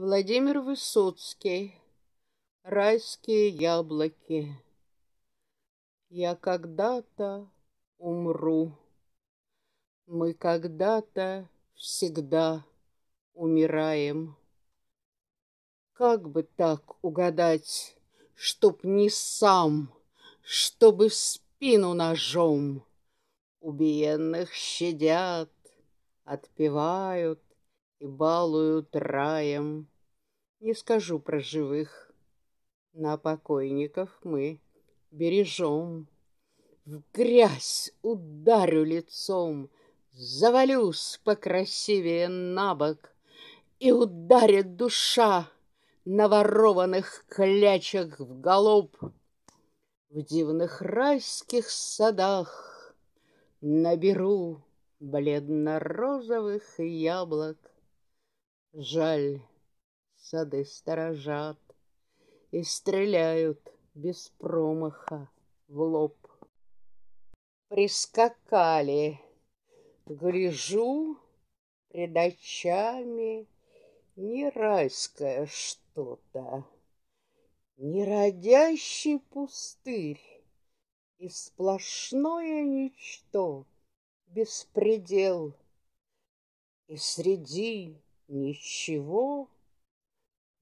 Владимир Высоцкий. Райские яблоки. Я когда-то умру. Мы когда-то всегда умираем. Как бы так угадать, чтоб не сам, чтобы в спину ножом убиенных щадят, отпевают, и балуют раем. Не скажу про живых. На покойников мы бережем. В грязь ударю лицом, Завалюсь покрасивее на бок, И ударит душа На ворованных клячах в голубь. В дивных райских садах Наберу бледно-розовых яблок Жаль, сады сторожат и стреляют без промаха в лоб. Прискакали, гляжу, пред очами не райское что-то, Неродящий пустырь и сплошное ничто, беспредел. И среди Ничего.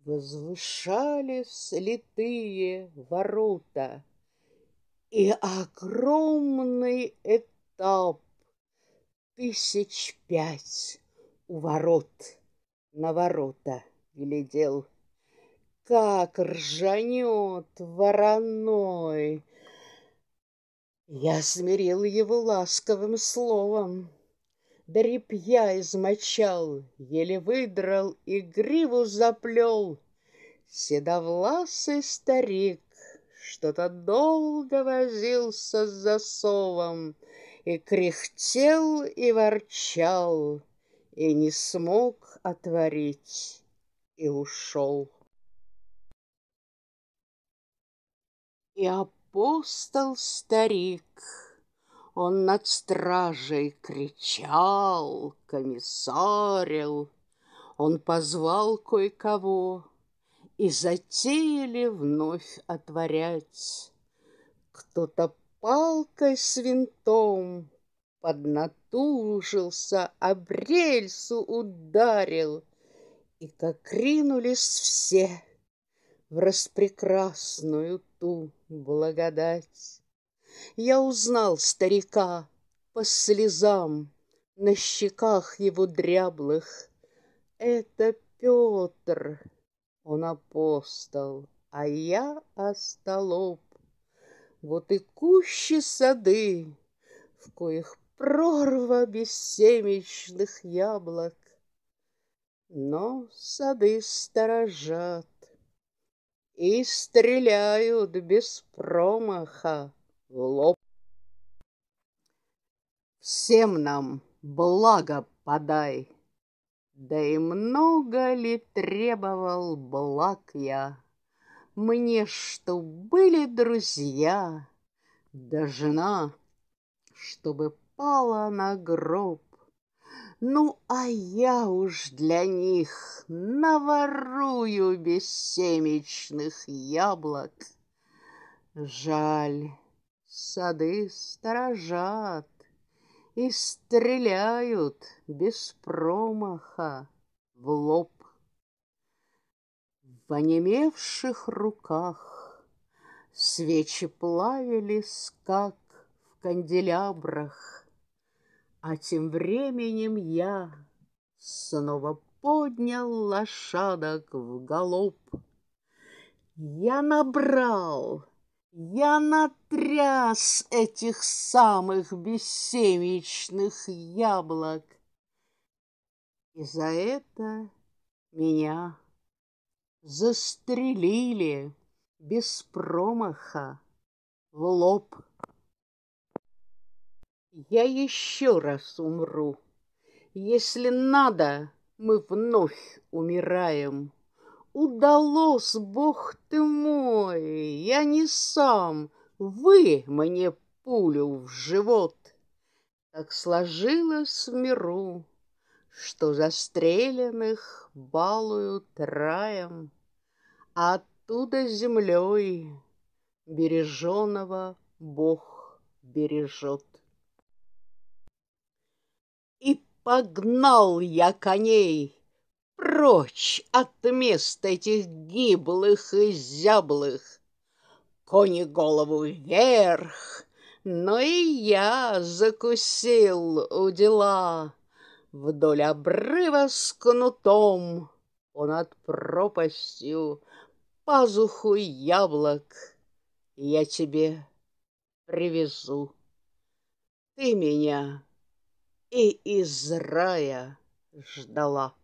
Возвышались литые ворота, и огромный этап тысяч пять у ворот на ворота глядел. Как ржанет вороной! Я смирил его ласковым словом до репья измочал, еле выдрал и гриву заплел. Седовласый старик что-то долго возился с засовом и кряхтел и ворчал, и не смог отворить, и ушел. И апостол-старик он над стражей кричал, комиссарил. Он позвал кое-кого, и затеяли вновь отворять. Кто-то палкой с винтом поднатужился, об рельсу ударил, и как ринулись все в распрекрасную ту благодать. Я узнал старика по слезам на щеках его дряблых. Это Петр, он апостол, а я остолоп. Вот и кущи сады, в коих прорва бессемечных яблок. Но сады сторожат и стреляют без промаха лоб. Всем нам благо подай, Да и много ли требовал благ я? Мне, что были друзья, Да жена, чтобы пала на гроб. Ну, а я уж для них наворую без семечных яблок. Жаль, Сады сторожат и стреляют без промаха в лоб. В онемевших руках свечи плавились, как в канделябрах, а тем временем я снова поднял лошадок в галоп. Я набрал я натряс этих самых бессемечных яблок. И за это меня застрелили без промаха в лоб. Я еще раз умру. Если надо, мы вновь умираем удалось, бог ты мой, я не сам, вы мне пулю в живот. Так сложилось в миру, что застреленных балуют раем, а оттуда землей береженного Бог бережет. И погнал я коней, прочь от мест этих гиблых и зяблых. Кони голову вверх, но и я закусил у дела. Вдоль обрыва с кнутом, от пропастью, пазуху яблок я тебе привезу. Ты меня и из рая ждала.